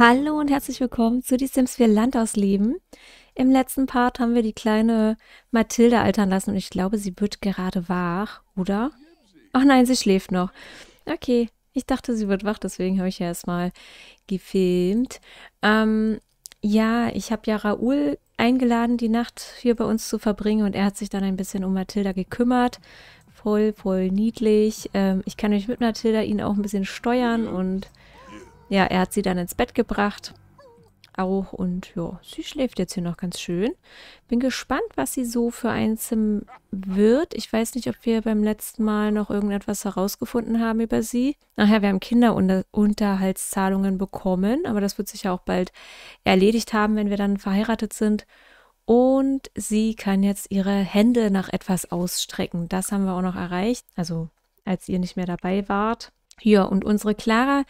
Hallo und herzlich willkommen zu Die Sims 4 Landausleben. Im letzten Part haben wir die kleine Mathilde altern lassen und ich glaube, sie wird gerade wach, oder? Ach nein, sie schläft noch. Okay, ich dachte, sie wird wach, deswegen habe ich ja erstmal gefilmt. Ähm, ja, ich habe ja Raoul eingeladen, die Nacht hier bei uns zu verbringen und er hat sich dann ein bisschen um Mathilda gekümmert. Voll, voll niedlich. Ähm, ich kann euch mit Mathilda ihn auch ein bisschen steuern und ja, er hat sie dann ins Bett gebracht. Auch und ja, sie schläft jetzt hier noch ganz schön. Bin gespannt, was sie so für eins wird. Ich weiß nicht, ob wir beim letzten Mal noch irgendetwas herausgefunden haben über sie. Nachher, wir haben Kinderunterhaltszahlungen bekommen, aber das wird sich ja auch bald erledigt haben, wenn wir dann verheiratet sind. Und sie kann jetzt ihre Hände nach etwas ausstrecken. Das haben wir auch noch erreicht. Also, als ihr nicht mehr dabei wart. Ja, und unsere Clara,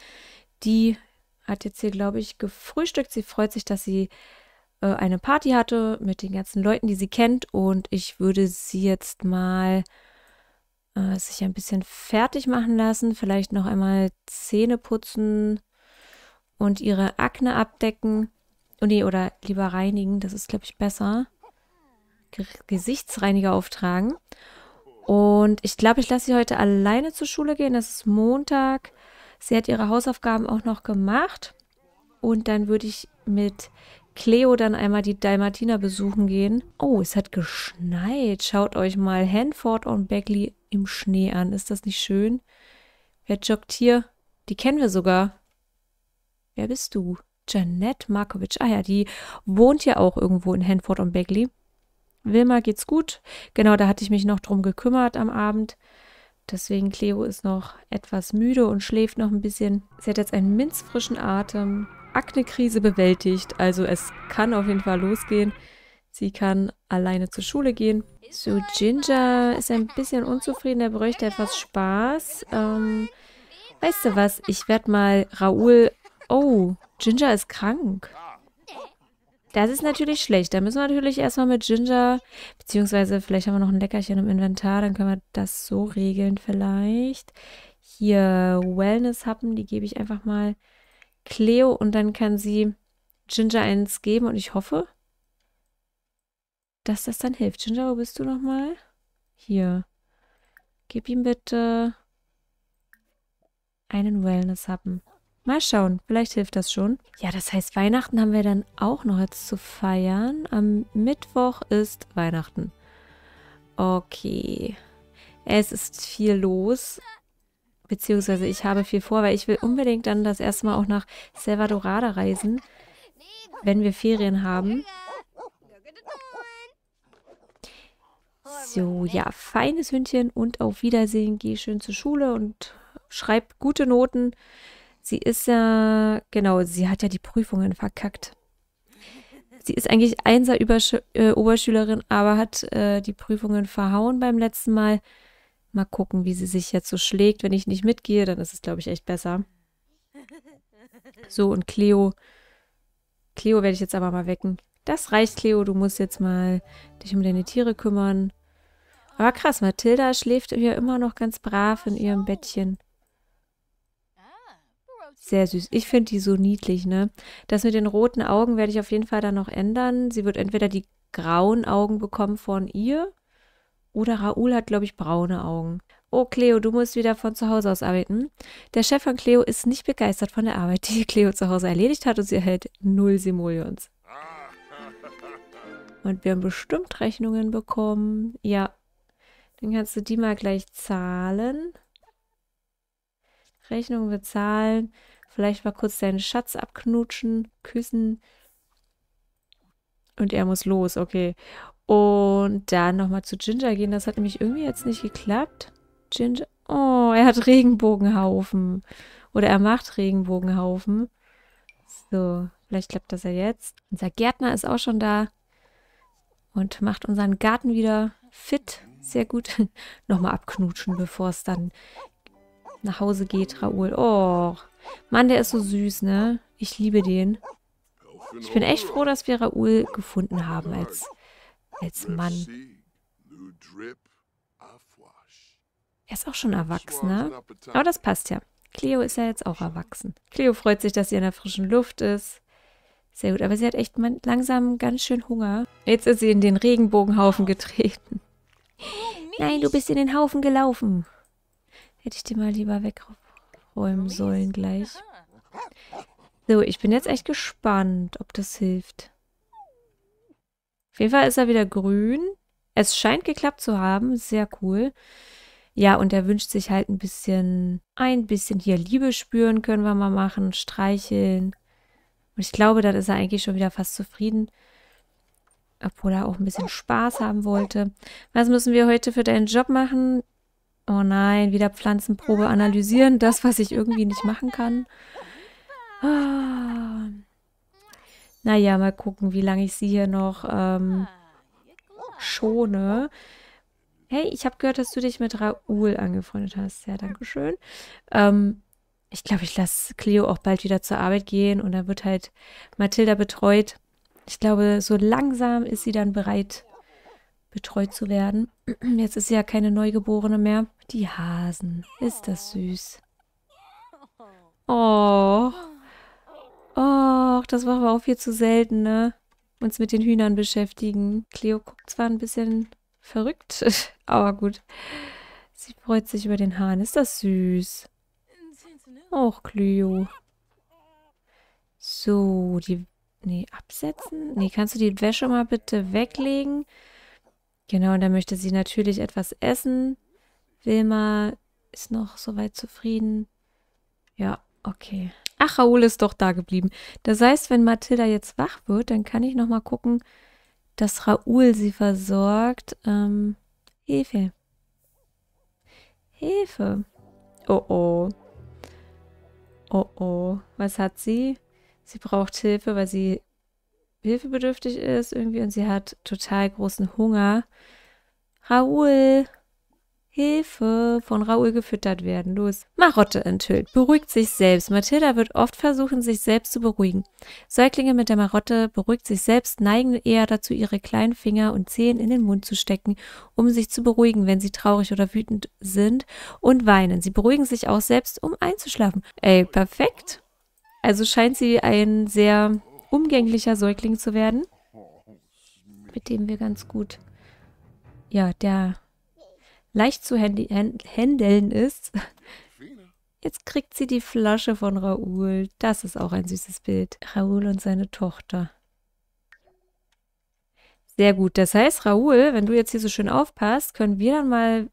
die hat jetzt hier, glaube ich, gefrühstückt. Sie freut sich, dass sie äh, eine Party hatte mit den ganzen Leuten, die sie kennt. Und ich würde sie jetzt mal äh, sich ein bisschen fertig machen lassen. Vielleicht noch einmal Zähne putzen und ihre Akne abdecken. Oh, nee, oder lieber reinigen. Das ist, glaube ich, besser. G Gesichtsreiniger auftragen. Und ich glaube, ich lasse sie heute alleine zur Schule gehen. Das ist Montag. Sie hat ihre Hausaufgaben auch noch gemacht. Und dann würde ich mit Cleo dann einmal die Dalmatiner besuchen gehen. Oh, es hat geschneit. Schaut euch mal Hanford und Bagley im Schnee an. Ist das nicht schön? Wer joggt hier? Die kennen wir sogar. Wer bist du? Janet Markovic. Ah ja, die wohnt ja auch irgendwo in Hanford und Bagley. Wilma geht's gut. Genau, da hatte ich mich noch drum gekümmert am Abend. Deswegen Cleo ist noch etwas müde und schläft noch ein bisschen. Sie hat jetzt einen minzfrischen Atem, Aknekrise bewältigt, also es kann auf jeden Fall losgehen. Sie kann alleine zur Schule gehen. So, Ginger ist ein bisschen unzufrieden, er bräuchte etwas Spaß. Ähm, weißt du was, ich werde mal Raoul... Oh, Ginger ist krank. Das ist natürlich schlecht. Da müssen wir natürlich erstmal mit Ginger, beziehungsweise vielleicht haben wir noch ein Leckerchen im Inventar, dann können wir das so regeln vielleicht. Hier Wellness-Happen, die gebe ich einfach mal Cleo und dann kann sie Ginger eins geben und ich hoffe, dass das dann hilft. Ginger, wo bist du nochmal? Hier. Gib ihm bitte einen Wellness-Happen. Mal schauen, vielleicht hilft das schon. Ja, das heißt, Weihnachten haben wir dann auch noch jetzt zu feiern. Am Mittwoch ist Weihnachten. Okay. Es ist viel los. Beziehungsweise ich habe viel vor, weil ich will unbedingt dann das erste Mal auch nach Salvadorada reisen, wenn wir Ferien haben. So, ja, feines Hündchen und auf Wiedersehen. Geh schön zur Schule und schreib gute Noten. Sie ist ja, genau, sie hat ja die Prüfungen verkackt. Sie ist eigentlich Einser-Oberschülerin, äh, aber hat äh, die Prüfungen verhauen beim letzten Mal. Mal gucken, wie sie sich jetzt so schlägt. Wenn ich nicht mitgehe, dann ist es, glaube ich, echt besser. So, und Cleo. Cleo werde ich jetzt aber mal wecken. Das reicht, Cleo. Du musst jetzt mal dich um deine Tiere kümmern. Aber krass, Mathilda schläft ja immer noch ganz brav in ihrem Bettchen. Sehr süß. Ich finde die so niedlich, ne? Das mit den roten Augen werde ich auf jeden Fall dann noch ändern. Sie wird entweder die grauen Augen bekommen von ihr oder Raoul hat, glaube ich, braune Augen. Oh, Cleo, du musst wieder von zu Hause aus arbeiten. Der Chef von Cleo ist nicht begeistert von der Arbeit, die Cleo zu Hause erledigt hat und sie erhält null Simoleons. Und wir haben bestimmt Rechnungen bekommen. Ja. Dann kannst du die mal gleich zahlen. Rechnung bezahlen, vielleicht mal kurz deinen Schatz abknutschen, küssen. Und er muss los, okay. Und dann nochmal zu Ginger gehen. Das hat nämlich irgendwie jetzt nicht geklappt. Ginger. Oh, er hat Regenbogenhaufen. Oder er macht Regenbogenhaufen. So, vielleicht klappt das ja jetzt. Unser Gärtner ist auch schon da. Und macht unseren Garten wieder fit. Sehr gut. Nochmal abknutschen, bevor es dann nach Hause geht, Raoul. Oh, Mann, der ist so süß, ne? Ich liebe den. Ich bin echt froh, dass wir Raoul gefunden haben als, als Mann. Er ist auch schon erwachsener. Ne? Aber das passt ja. Cleo ist ja jetzt auch erwachsen. Cleo freut sich, dass sie in der frischen Luft ist. Sehr gut, aber sie hat echt langsam ganz schön Hunger. Jetzt ist sie in den Regenbogenhaufen getreten. Oh, Nein, du bist in den Haufen gelaufen. Hätte ich die mal lieber wegräumen sollen gleich. So, ich bin jetzt echt gespannt, ob das hilft. Auf jeden Fall ist er wieder grün. Es scheint geklappt zu haben. Sehr cool. Ja, und er wünscht sich halt ein bisschen, ein bisschen hier Liebe spüren können wir mal machen, streicheln. Und ich glaube, dann ist er eigentlich schon wieder fast zufrieden. Obwohl er auch ein bisschen Spaß haben wollte. Was müssen wir heute für deinen Job machen? Oh nein, wieder Pflanzenprobe analysieren. Das, was ich irgendwie nicht machen kann. Ah. Naja, mal gucken, wie lange ich sie hier noch ähm, schone. Hey, ich habe gehört, dass du dich mit Raoul angefreundet hast. Ja, danke schön. Ähm, ich glaube, ich lasse Cleo auch bald wieder zur Arbeit gehen und dann wird halt Mathilda betreut. Ich glaube, so langsam ist sie dann bereit, betreut zu werden. Jetzt ist sie ja keine Neugeborene mehr. Die Hasen. Ist das süß. Oh. Oh, das machen wir auch viel zu selten, ne? Uns mit den Hühnern beschäftigen. Cleo guckt zwar ein bisschen verrückt, aber gut. Sie freut sich über den Hahn. Ist das süß. Och, Cleo. So, die... Nee, absetzen? Nee, kannst du die Wäsche mal bitte weglegen? Genau, und dann möchte sie natürlich etwas essen. Wilma ist noch soweit zufrieden. Ja, okay. Ach, Raoul ist doch da geblieben. Das heißt, wenn Mathilda jetzt wach wird, dann kann ich nochmal gucken, dass Raoul sie versorgt. Ähm, Hilfe. Hilfe. Oh oh. Oh oh. Was hat sie? Sie braucht Hilfe, weil sie hilfebedürftig ist irgendwie und sie hat total großen Hunger. Raoul. Hilfe, von Raoul gefüttert werden. Los. Marotte enthüllt. Beruhigt sich selbst. Mathilda wird oft versuchen, sich selbst zu beruhigen. Säuglinge mit der Marotte beruhigt sich selbst, neigen eher dazu, ihre kleinen Finger und Zehen in den Mund zu stecken, um sich zu beruhigen, wenn sie traurig oder wütend sind und weinen. Sie beruhigen sich auch selbst, um einzuschlafen. Ey, perfekt. Also scheint sie ein sehr umgänglicher Säugling zu werden, mit dem wir ganz gut, ja, der leicht zu handeln ist. Jetzt kriegt sie die Flasche von Raoul. Das ist auch ein süßes Bild. Raoul und seine Tochter. Sehr gut. Das heißt, Raoul, wenn du jetzt hier so schön aufpasst, können wir dann mal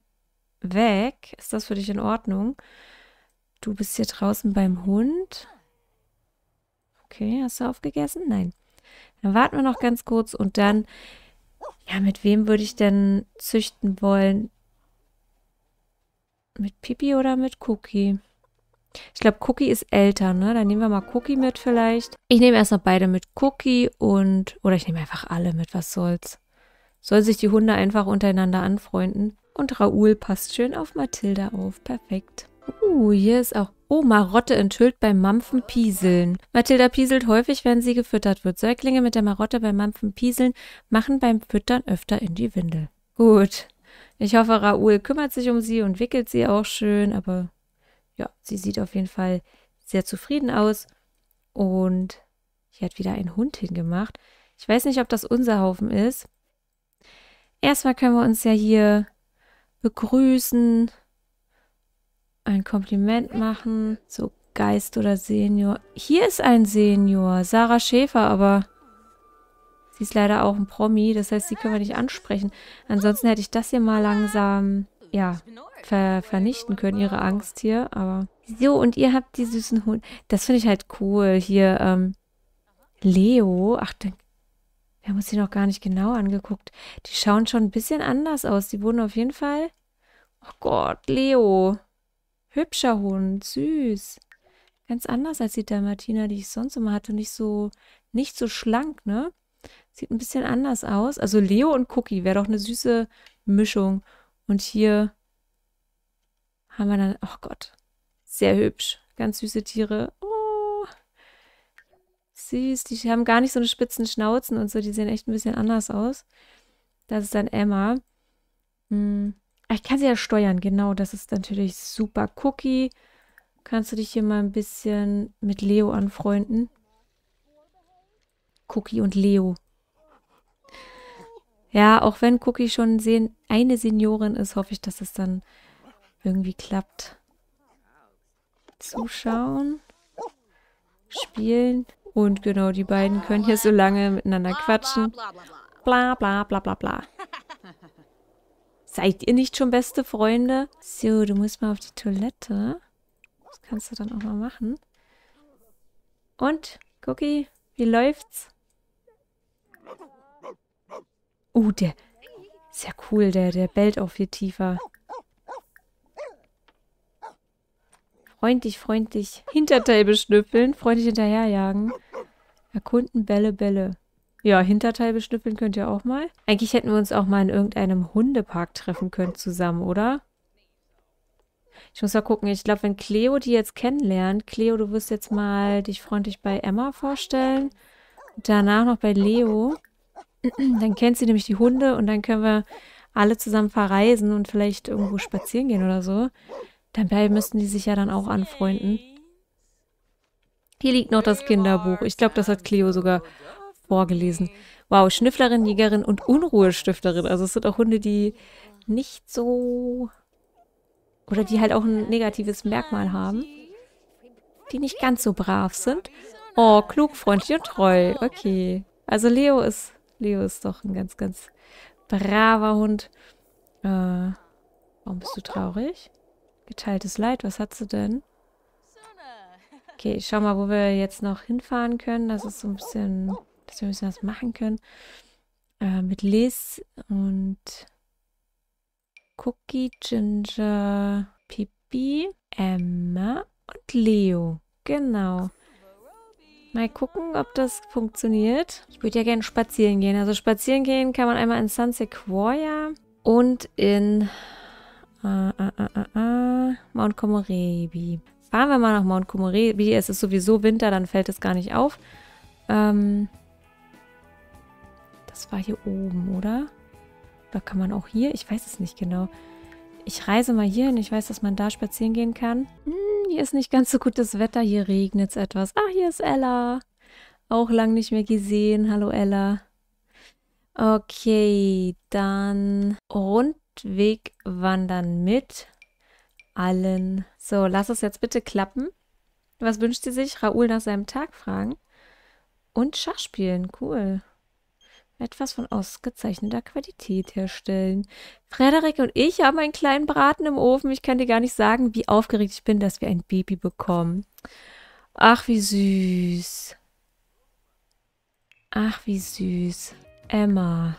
weg. Ist das für dich in Ordnung? Du bist hier draußen beim Hund. Okay, hast du aufgegessen? Nein. Dann warten wir noch ganz kurz und dann, ja, mit wem würde ich denn züchten wollen? Mit Pipi oder mit Cookie? Ich glaube, Cookie ist älter, ne? Dann nehmen wir mal Cookie mit vielleicht. Ich nehme erst noch beide mit Cookie und... Oder ich nehme einfach alle mit, was soll's. Soll sich die Hunde einfach untereinander anfreunden. Und Raoul passt schön auf Mathilda auf. Perfekt. Uh, hier ist auch... Oh, Marotte enthüllt beim Mampfen Pieseln. Mathilda pieselt häufig, wenn sie gefüttert wird. Säuglinge mit der Marotte beim Mampfen Pieseln machen beim Füttern öfter in die Windel. Gut, ich hoffe, Raoul kümmert sich um sie und wickelt sie auch schön, aber ja, sie sieht auf jeden Fall sehr zufrieden aus. Und hier hat wieder ein Hund hingemacht. Ich weiß nicht, ob das unser Haufen ist. Erstmal können wir uns ja hier begrüßen, ein Kompliment machen. So, Geist oder Senior. Hier ist ein Senior, Sarah Schäfer, aber Sie ist leider auch ein Promi, das heißt, sie können wir nicht ansprechen. Ansonsten hätte ich das hier mal langsam, ja, ver vernichten können, ihre Angst hier, aber... So, und ihr habt die süßen Hunde. Das finde ich halt cool. Hier, ähm, Leo. Ach, den, wir haben uns die noch gar nicht genau angeguckt. Die schauen schon ein bisschen anders aus. Die wurden auf jeden Fall... Oh Gott, Leo. Hübscher Hund, süß. Ganz anders als die Dalmatiner, die ich sonst immer hatte. Nicht so, nicht so schlank, ne? Sieht ein bisschen anders aus. Also Leo und Cookie wäre doch eine süße Mischung. Und hier haben wir dann, oh Gott, sehr hübsch. Ganz süße Tiere. Oh, süß. Die haben gar nicht so eine spitzen Schnauzen und so. Die sehen echt ein bisschen anders aus. Das ist dann Emma. Hm. Ah, ich kann sie ja steuern, genau. Das ist natürlich super. Cookie, kannst du dich hier mal ein bisschen mit Leo anfreunden? Cookie und Leo. Ja, auch wenn Cookie schon eine Seniorin ist, hoffe ich, dass es dann irgendwie klappt. Zuschauen. Spielen. Und genau, die beiden können hier so lange miteinander quatschen. Bla bla bla bla bla. Seid ihr nicht schon beste Freunde? So, du musst mal auf die Toilette. Das kannst du dann auch mal machen. Und, Cookie, wie läuft's? Oh, der ist ja cool. Der, der bellt auch viel tiefer. Freundlich, freundlich. Hinterteil beschnüffeln. Freundlich hinterherjagen. Erkunden, Bälle, Bälle. Ja, Hinterteil beschnüffeln könnt ihr auch mal. Eigentlich hätten wir uns auch mal in irgendeinem Hundepark treffen können zusammen, oder? Ich muss mal gucken. Ich glaube, wenn Cleo die jetzt kennenlernt, Cleo, du wirst jetzt mal dich freundlich bei Emma vorstellen. Danach noch bei Leo. dann kennt sie nämlich die Hunde und dann können wir alle zusammen verreisen und vielleicht irgendwo spazieren gehen oder so. Dabei müssten die sich ja dann auch anfreunden. Hier liegt noch das Kinderbuch. Ich glaube, das hat Cleo sogar vorgelesen. Wow, Schnüfflerin, Jägerin und Unruhestifterin. Also es sind auch Hunde, die nicht so... Oder die halt auch ein negatives Merkmal haben. Die nicht ganz so brav sind. Oh, klug, freundlich und treu. Okay. Also Leo ist Leo ist doch ein ganz, ganz braver Hund. Äh, warum bist du traurig? Geteiltes Leid, was hat sie denn? Okay, ich schau mal, wo wir jetzt noch hinfahren können. Das ist so ein bisschen, dass wir ein bisschen was machen können. Äh, mit Liz und Cookie, Ginger, Pipi, Emma und Leo. Genau. Mal gucken, ob das funktioniert. Ich würde ja gerne spazieren gehen. Also spazieren gehen kann man einmal in San Sequoia und in äh äh, äh, äh, äh, Mount Komorebi. Fahren wir mal nach Mount Komorebi. Es ist sowieso Winter, dann fällt es gar nicht auf. Ähm, das war hier oben, oder? Oder kann man auch hier? Ich weiß es nicht genau. Ich reise mal hier hin. Ich weiß, dass man da spazieren gehen kann. Hm, hier ist nicht ganz so gutes Wetter. Hier regnet es etwas. Ah, hier ist Ella. Auch lang nicht mehr gesehen. Hallo, Ella. Okay, dann Rundweg wandern mit allen. So, lass es jetzt bitte klappen. Was wünscht sie sich? Raoul nach seinem Tag fragen. Und Schach spielen. Cool etwas von ausgezeichneter Qualität herstellen. Frederik und ich haben einen kleinen Braten im Ofen. Ich kann dir gar nicht sagen, wie aufgeregt ich bin, dass wir ein Baby bekommen. Ach, wie süß. Ach, wie süß. Emma.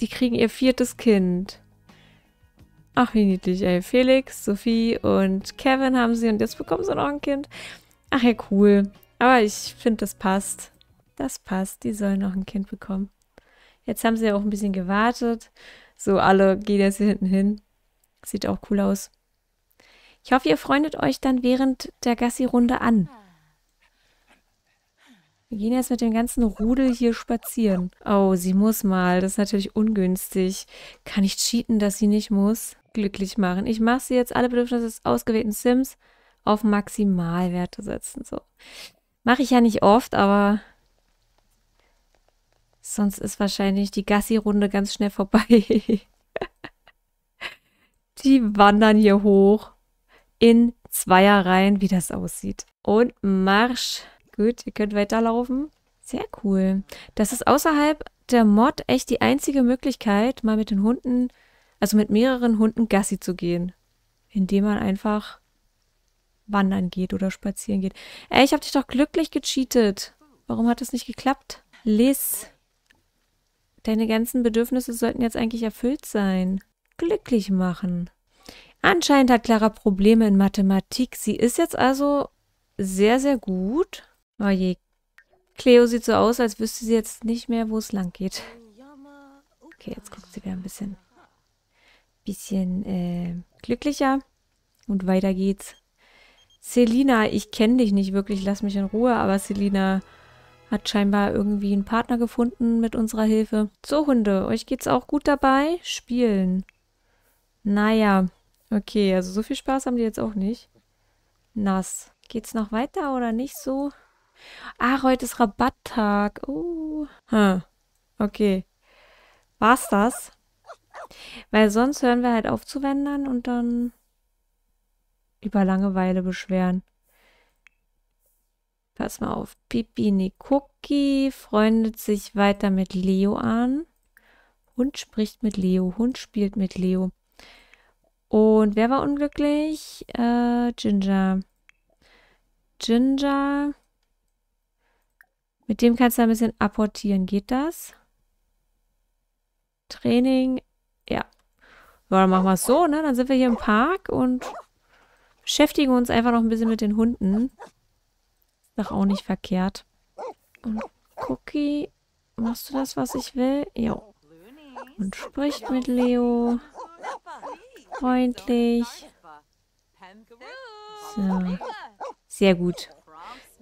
Die kriegen ihr viertes Kind. Ach, wie niedlich, ey. Felix, Sophie und Kevin haben sie und jetzt bekommen sie noch ein Kind. Ach ja, cool. Aber ich finde, das passt das passt, die sollen noch ein Kind bekommen. Jetzt haben sie ja auch ein bisschen gewartet. So, alle gehen jetzt hier hinten hin. Sieht auch cool aus. Ich hoffe, ihr freundet euch dann während der Gassi-Runde an. Wir gehen jetzt mit dem ganzen Rudel hier spazieren. Oh, sie muss mal. Das ist natürlich ungünstig. Kann ich cheaten, dass sie nicht muss? Glücklich machen. Ich mache sie jetzt alle Bedürfnisse des ausgewählten Sims auf Maximalwerte setzen. So. Mache ich ja nicht oft, aber Sonst ist wahrscheinlich die Gassi-Runde ganz schnell vorbei. die wandern hier hoch in Zweierreihen, wie das aussieht. Und Marsch. Gut, ihr könnt weiterlaufen. Sehr cool. Das ist außerhalb der Mod echt die einzige Möglichkeit, mal mit den Hunden, also mit mehreren Hunden Gassi zu gehen. Indem man einfach wandern geht oder spazieren geht. Ey, ich habe dich doch glücklich gecheatet. Warum hat es nicht geklappt? Liz. Deine ganzen Bedürfnisse sollten jetzt eigentlich erfüllt sein. Glücklich machen. Anscheinend hat Clara Probleme in Mathematik. Sie ist jetzt also sehr, sehr gut. Oh je. Cleo sieht so aus, als wüsste sie jetzt nicht mehr, wo es lang geht. Okay, jetzt guckt sie wieder ein bisschen, bisschen äh, glücklicher. Und weiter geht's. Selina, ich kenne dich nicht wirklich, lass mich in Ruhe, aber Selina hat scheinbar irgendwie einen Partner gefunden mit unserer Hilfe. So, Hunde, euch geht's auch gut dabei? Spielen. Naja, okay, also so viel Spaß haben die jetzt auch nicht. Nass. Geht's noch weiter oder nicht so? Ah, heute ist Rabatttag. Oh. Huh. Okay. War's das? Weil sonst hören wir halt auf zu wandern und dann über Langeweile beschweren. Pass mal auf. Pipi Nikuki freundet sich weiter mit Leo an. Hund spricht mit Leo. Hund spielt mit Leo. Und wer war unglücklich? Äh, Ginger. Ginger. Mit dem kannst du ein bisschen apportieren. Geht das? Training. Ja. Ja, dann machen wir es so, ne? Dann sind wir hier im Park und beschäftigen uns einfach noch ein bisschen mit den Hunden doch auch nicht verkehrt. Und Cookie, machst du das, was ich will? Jo. Und spricht mit Leo. Freundlich. So. Sehr gut.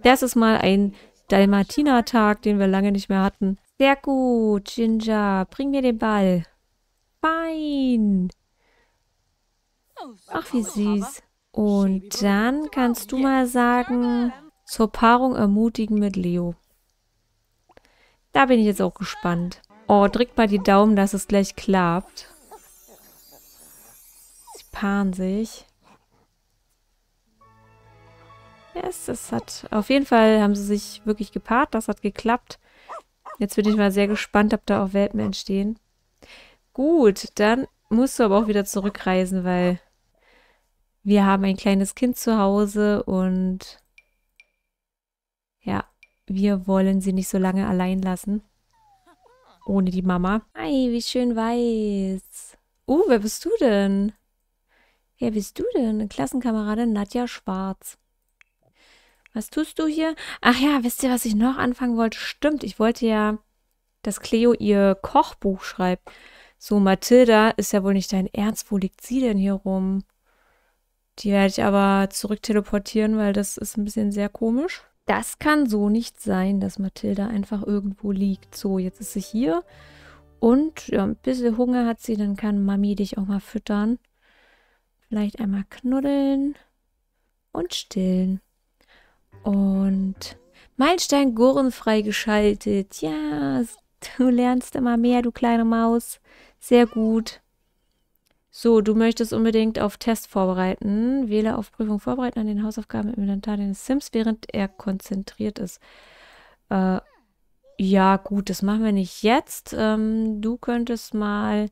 Das ist mal ein Dalmatiner-Tag, den wir lange nicht mehr hatten. Sehr gut, Ginger. Bring mir den Ball. Fein. Ach, wie süß. Und dann kannst du mal sagen, zur Paarung ermutigen mit Leo. Da bin ich jetzt auch gespannt. Oh, drückt mal die Daumen, dass es gleich klappt. Sie paaren sich. Yes, das hat... Auf jeden Fall haben sie sich wirklich gepaart. Das hat geklappt. Jetzt bin ich mal sehr gespannt, ob da auch Welpen entstehen. Gut, dann musst du aber auch wieder zurückreisen, weil wir haben ein kleines Kind zu Hause und ja, wir wollen sie nicht so lange allein lassen. Ohne die Mama. Hi, wie schön weiß. Uh, wer bist du denn? Wer bist du denn? Eine Klassenkameradin Nadja Schwarz. Was tust du hier? Ach ja, wisst ihr, was ich noch anfangen wollte? Stimmt, ich wollte ja, dass Cleo ihr Kochbuch schreibt. So, Mathilda ist ja wohl nicht dein Ernst. Wo liegt sie denn hier rum? Die werde ich aber zurück teleportieren, weil das ist ein bisschen sehr komisch das kann so nicht sein, dass Mathilda einfach irgendwo liegt. So, jetzt ist sie hier und ja, ein bisschen Hunger hat sie, dann kann Mami dich auch mal füttern. Vielleicht einmal knuddeln und stillen. Und Meilenstein Gurren freigeschaltet. Ja, du lernst immer mehr, du kleine Maus. Sehr gut. So, du möchtest unbedingt auf Test vorbereiten. Wähle auf Prüfung vorbereiten an den Hausaufgaben im Inventar deines Sims, während er konzentriert ist. Äh, ja, gut, das machen wir nicht jetzt. Ähm, du könntest mal.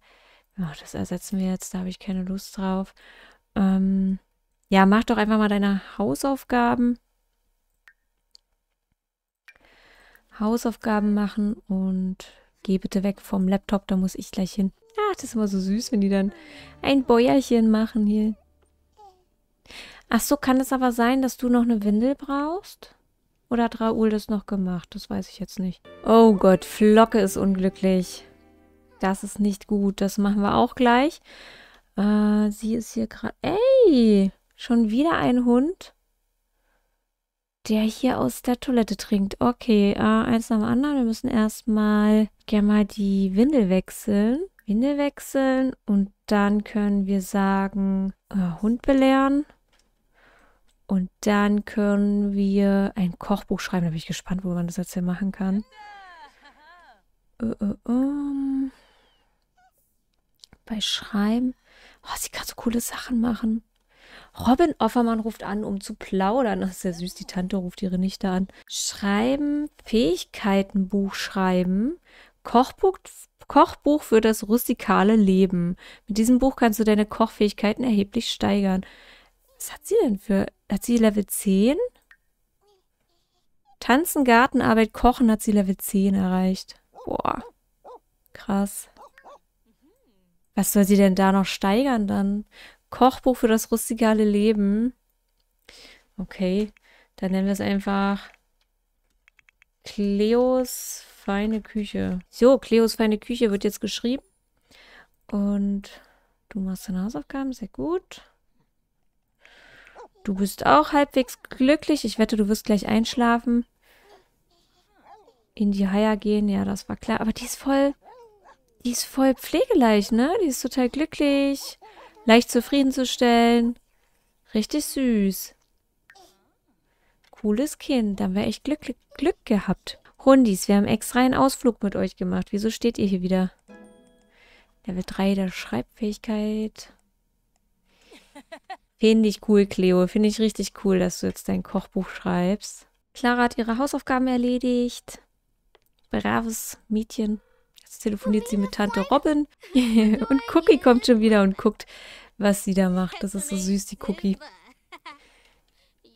Oh, das ersetzen wir jetzt, da habe ich keine Lust drauf. Ähm, ja, mach doch einfach mal deine Hausaufgaben. Hausaufgaben machen und geh bitte weg vom Laptop, da muss ich gleich hin. Ach, das ist immer so süß, wenn die dann ein Bäuerchen machen hier. Ach so, kann es aber sein, dass du noch eine Windel brauchst? Oder hat Raoul das noch gemacht? Das weiß ich jetzt nicht. Oh Gott, Flocke ist unglücklich. Das ist nicht gut. Das machen wir auch gleich. Äh, sie ist hier gerade... Ey, schon wieder ein Hund, der hier aus der Toilette trinkt. Okay, äh, eins nach dem anderen. Wir müssen erstmal gerne mal die Windel wechseln. Winde wechseln und dann können wir sagen, äh, Hund belehren. Und dann können wir ein Kochbuch schreiben. Da bin ich gespannt, wo man das jetzt hier machen kann. Uh, äh, uh, äh, um. Ähm. Bei Schreiben. Oh, sie kann so coole Sachen machen. Robin Offermann ruft an, um zu plaudern. Das ist ja süß, die Tante ruft ihre Nichte an. Schreiben, Fähigkeitenbuch schreiben. Kochbuch, Kochbuch für das rustikale Leben. Mit diesem Buch kannst du deine Kochfähigkeiten erheblich steigern. Was hat sie denn für... Hat sie Level 10? Tanzen, Gartenarbeit, Kochen hat sie Level 10 erreicht. Boah. Krass. Was soll sie denn da noch steigern dann? Kochbuch für das rustikale Leben. Okay, dann nennen wir es einfach Cleos feine Küche. So, Cleos feine Küche wird jetzt geschrieben. Und du machst deine Hausaufgaben, sehr gut. Du bist auch halbwegs glücklich. Ich wette, du wirst gleich einschlafen. In die Haier gehen, ja, das war klar. Aber die ist voll, die ist voll pflegeleicht, ne? Die ist total glücklich. Leicht zufriedenzustellen. Richtig süß. Cooles Kind, Dann wäre ich Glück, Glück gehabt. Hundis, wir haben extra einen Ausflug mit euch gemacht. Wieso steht ihr hier wieder? Level 3 der Schreibfähigkeit. Finde ich cool, Cleo. Finde ich richtig cool, dass du jetzt dein Kochbuch schreibst. Clara hat ihre Hausaufgaben erledigt. Braves Mädchen. Jetzt telefoniert sie mit Tante Robin. und Cookie kommt schon wieder und guckt, was sie da macht. Das ist so süß, die Cookie.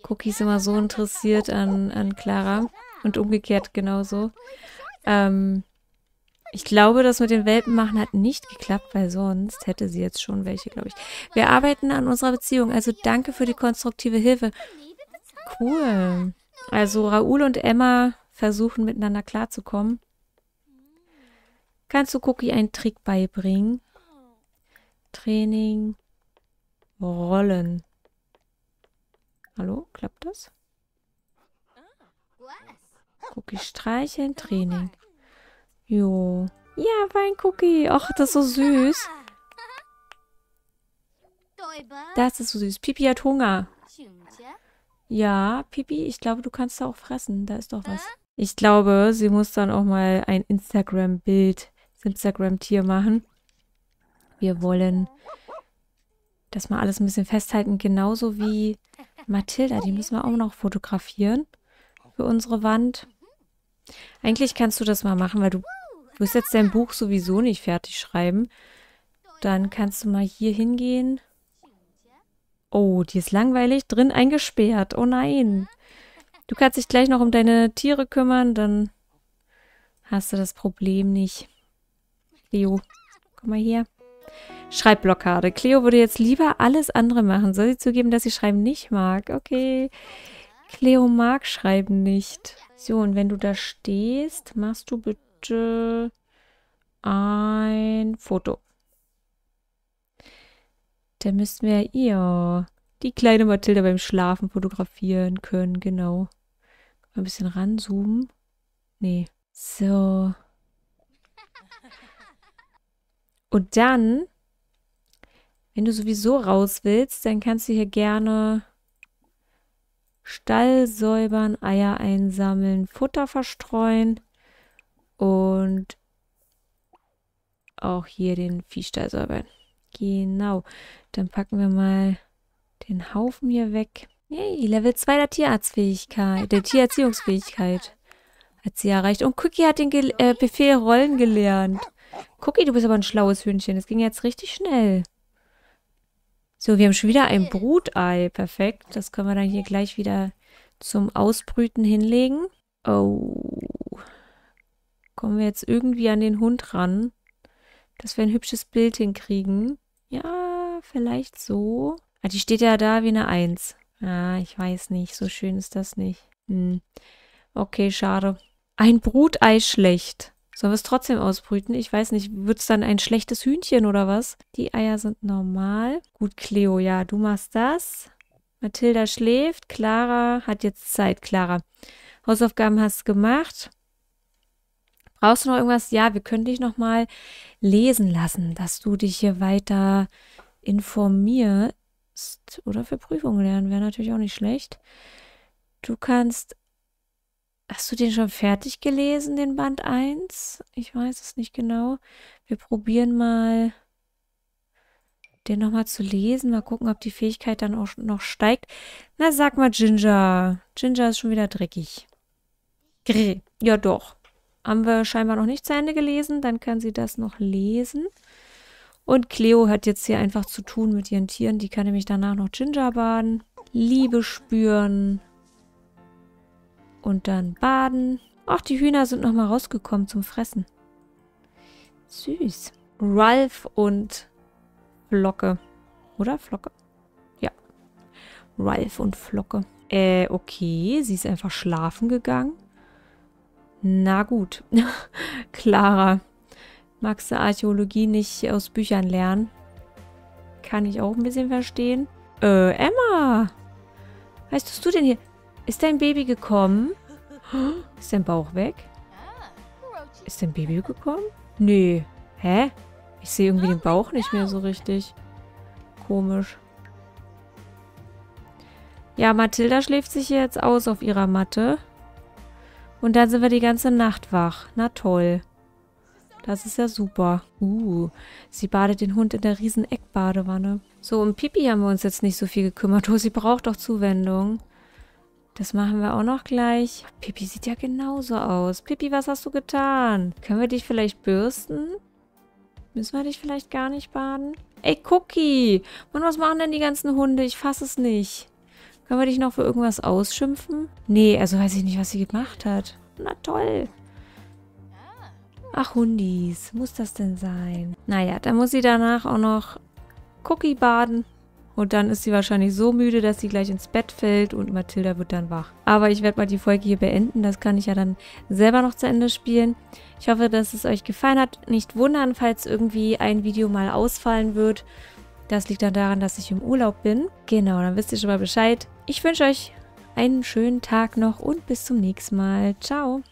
Cookie ist immer so interessiert an, an Clara und umgekehrt genauso. Ähm, ich glaube, das mit den Welpen machen hat nicht geklappt, weil sonst hätte sie jetzt schon welche, glaube ich. Wir arbeiten an unserer Beziehung, also danke für die konstruktive Hilfe. Cool. Also Raoul und Emma versuchen miteinander klarzukommen. Kannst du Cookie einen Trick beibringen? Training. Rollen. Hallo, klappt das? Cookie streicheln, Training. Jo. Ja, Weincookie. Ach, das ist so süß. Das ist so süß. Pipi hat Hunger. Ja, Pipi, ich glaube, du kannst da auch fressen. Da ist doch was. Ich glaube, sie muss dann auch mal ein Instagram-Bild, Instagram-Tier machen. Wir wollen das mal alles ein bisschen festhalten. Genauso wie Mathilda. Die müssen wir auch noch fotografieren für unsere Wand. Eigentlich kannst du das mal machen, weil du wirst jetzt dein Buch sowieso nicht fertig schreiben. Dann kannst du mal hier hingehen. Oh, die ist langweilig drin eingesperrt. Oh nein. Du kannst dich gleich noch um deine Tiere kümmern, dann hast du das Problem nicht. Cleo, komm mal her. Schreibblockade. Cleo würde jetzt lieber alles andere machen. Soll sie zugeben, dass sie Schreiben nicht mag? Okay. Leo mag schreiben nicht. So, und wenn du da stehst, machst du bitte ein Foto. Da müssten wir ihr die kleine Mathilda beim Schlafen fotografieren können, genau. Mal ein bisschen ranzoomen. Nee. So. Und dann, wenn du sowieso raus willst, dann kannst du hier gerne Stall säubern, Eier einsammeln, Futter verstreuen und auch hier den Viehstall säubern. Genau, dann packen wir mal den Haufen hier weg. Yay, Level 2 der Tierarztfähigkeit, der Tiererziehungsfähigkeit hat sie erreicht. Und Cookie hat den Ge äh, Befehl Rollen gelernt. Cookie, du bist aber ein schlaues Hündchen. Das ging jetzt richtig schnell. So, wir haben schon wieder ein hm. Brutei. Perfekt. Das können wir dann hier gleich wieder zum Ausbrüten hinlegen. Oh. Kommen wir jetzt irgendwie an den Hund ran, dass wir ein hübsches Bild hinkriegen. Ja, vielleicht so. Ah, die steht ja da wie eine Eins. Ah, ich weiß nicht. So schön ist das nicht. Hm. Okay, schade. Ein Brutei schlecht. Sollen wir es trotzdem ausbrüten? Ich weiß nicht, wird es dann ein schlechtes Hühnchen oder was? Die Eier sind normal. Gut, Cleo, ja, du machst das. Mathilda schläft. Clara hat jetzt Zeit. Clara, Hausaufgaben hast du gemacht. Brauchst du noch irgendwas? Ja, wir können dich noch mal lesen lassen, dass du dich hier weiter informierst oder für Prüfungen lernen wäre natürlich auch nicht schlecht. Du kannst Hast du den schon fertig gelesen, den Band 1? Ich weiß es nicht genau. Wir probieren mal, den nochmal zu lesen. Mal gucken, ob die Fähigkeit dann auch noch steigt. Na, sag mal Ginger. Ginger ist schon wieder dreckig. Grill. Ja, doch. Haben wir scheinbar noch nicht zu Ende gelesen. Dann kann sie das noch lesen. Und Cleo hat jetzt hier einfach zu tun mit ihren Tieren. Die kann nämlich danach noch Ginger baden, Liebe spüren, und dann baden. Ach, die Hühner sind nochmal rausgekommen zum Fressen. Süß. Ralf und Flocke. Oder Flocke? Ja. Ralf und Flocke. Äh, okay. Sie ist einfach schlafen gegangen. Na gut. Clara. Magst du Archäologie nicht aus Büchern lernen? Kann ich auch ein bisschen verstehen. Äh, Emma. Weißt du, du denn hier? Ist dein Baby gekommen? Ist dein Bauch weg? Ist dein Baby gekommen? Nee. Hä? Ich sehe irgendwie den Bauch nicht mehr so richtig. Komisch. Ja, Mathilda schläft sich jetzt aus auf ihrer Matte. Und dann sind wir die ganze Nacht wach. Na toll. Das ist ja super. Uh, sie badet den Hund in der riesen Eckbadewanne. So, um Pipi haben wir uns jetzt nicht so viel gekümmert. Oh, sie braucht doch Zuwendung. Das machen wir auch noch gleich. Pippi sieht ja genauso aus. Pippi, was hast du getan? Können wir dich vielleicht bürsten? Müssen wir dich vielleicht gar nicht baden? Ey, Cookie! Mann, was machen denn die ganzen Hunde? Ich fasse es nicht. Können wir dich noch für irgendwas ausschimpfen? Nee, also weiß ich nicht, was sie gemacht hat. Na toll. Ach, Hundis. Muss das denn sein? Naja, dann muss sie danach auch noch Cookie baden. Und dann ist sie wahrscheinlich so müde, dass sie gleich ins Bett fällt und Mathilda wird dann wach. Aber ich werde mal die Folge hier beenden. Das kann ich ja dann selber noch zu Ende spielen. Ich hoffe, dass es euch gefallen hat. Nicht wundern, falls irgendwie ein Video mal ausfallen wird. Das liegt dann daran, dass ich im Urlaub bin. Genau, dann wisst ihr schon mal Bescheid. Ich wünsche euch einen schönen Tag noch und bis zum nächsten Mal. Ciao.